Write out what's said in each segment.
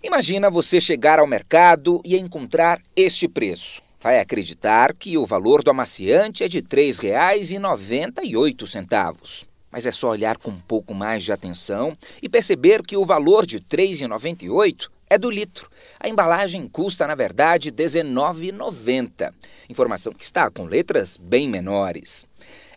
Imagina você chegar ao mercado e encontrar este preço. Vai acreditar que o valor do amaciante é de R$ 3,98. Mas é só olhar com um pouco mais de atenção e perceber que o valor de R$ 3,98 é do litro. A embalagem custa, na verdade, R$ 19,90. Informação que está com letras bem menores.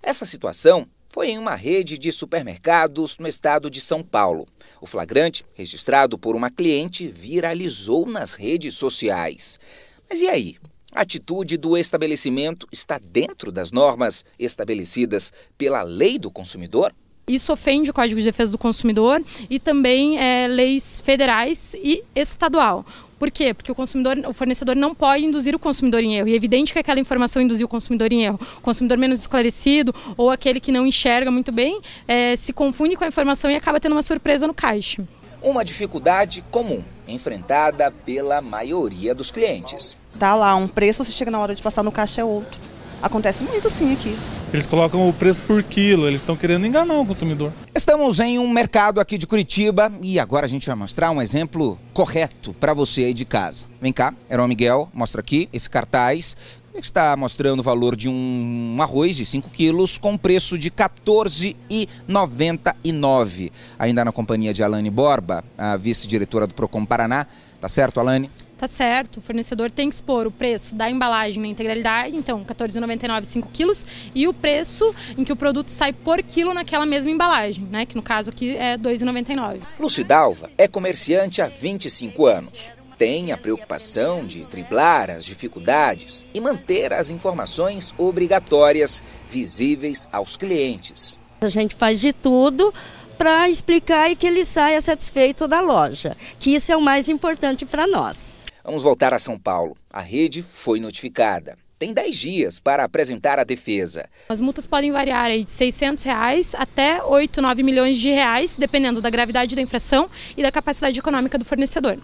Essa situação foi em uma rede de supermercados no estado de São Paulo. O flagrante, registrado por uma cliente, viralizou nas redes sociais. Mas e aí? A atitude do estabelecimento está dentro das normas estabelecidas pela lei do consumidor? Isso ofende o Código de Defesa do Consumidor e também é, leis federais e estadual. Por quê? Porque o consumidor, o fornecedor não pode induzir o consumidor em erro. E é evidente que aquela informação induziu o consumidor em erro. O consumidor menos esclarecido ou aquele que não enxerga muito bem é, se confunde com a informação e acaba tendo uma surpresa no caixa. Uma dificuldade comum enfrentada pela maioria dos clientes. Tá lá um preço, você chega na hora de passar no caixa é outro. Acontece muito sim aqui. Eles colocam o preço por quilo, eles estão querendo enganar o consumidor. Estamos em um mercado aqui de Curitiba e agora a gente vai mostrar um exemplo correto para você aí de casa. Vem cá, Heron Miguel, mostra aqui esse cartaz está mostrando o valor de um arroz de 5 quilos com preço de R$ 14,99. Ainda na companhia de Alane Borba, a vice-diretora do Procon Paraná. Tá certo, Alane? tá certo, o fornecedor tem que expor o preço da embalagem na integralidade, então 14,99 5 quilos, e o preço em que o produto sai por quilo naquela mesma embalagem, né? que no caso aqui é 2,99. Lucidalva é comerciante há 25 anos. Tem a preocupação de driblar as dificuldades e manter as informações obrigatórias visíveis aos clientes. A gente faz de tudo para explicar e que ele saia satisfeito da loja, que isso é o mais importante para nós. Vamos voltar a São Paulo. A rede foi notificada. Tem 10 dias para apresentar a defesa. As multas podem variar de R$ 600 reais até 8, 9 milhões de reais, dependendo da gravidade da infração e da capacidade econômica do fornecedor.